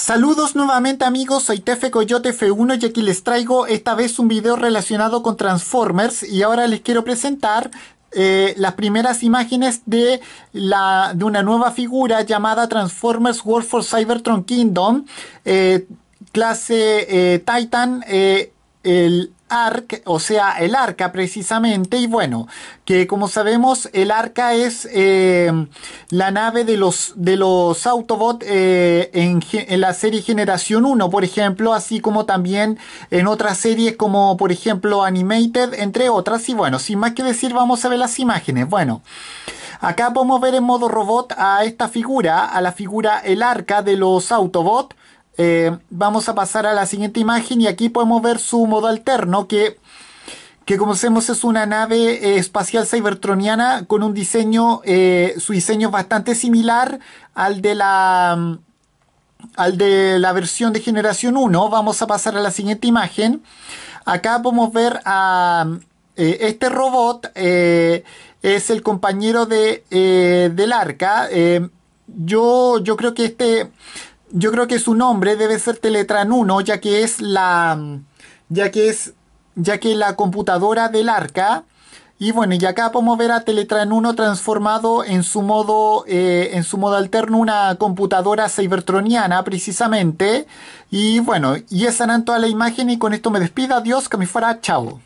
Saludos nuevamente amigos, soy Tefe Coyote F1 y aquí les traigo esta vez un video relacionado con Transformers y ahora les quiero presentar eh, las primeras imágenes de, la, de una nueva figura llamada Transformers World for Cybertron Kingdom, eh, clase eh, Titan, el Ark, o sea, el arca precisamente, y bueno, que como sabemos, el arca es eh, la nave de los, de los Autobot eh, en, la serie Generación 1, por ejemplo, así como también en otras series como, por ejemplo, Animated, entre otras, y bueno, sin más que decir, vamos a ver las imágenes, bueno. Acá podemos ver en modo robot a esta figura, a la figura el arca de los Autobots eh, vamos a pasar a la siguiente imagen y aquí podemos ver su modo alterno que, que conocemos es una nave eh, espacial cybertroniana con un diseño, eh, su diseño es bastante similar al de la mm, al de la versión de generación 1. Vamos a pasar a la siguiente imagen. Acá podemos ver a mm, este robot. es el compañero de, del arca. Yo, yo, creo que este, yo creo que su nombre debe ser Teletran 1, ya que es la. ya que es. ya que la computadora del arca. Y bueno, y acá podemos ver a Teletran 1 transformado en su modo, eh, en su modo alterno, una computadora cybertroniana precisamente. Y bueno, y esa eran toda la imagen, y con esto me despido, adiós, que me fuera, chao.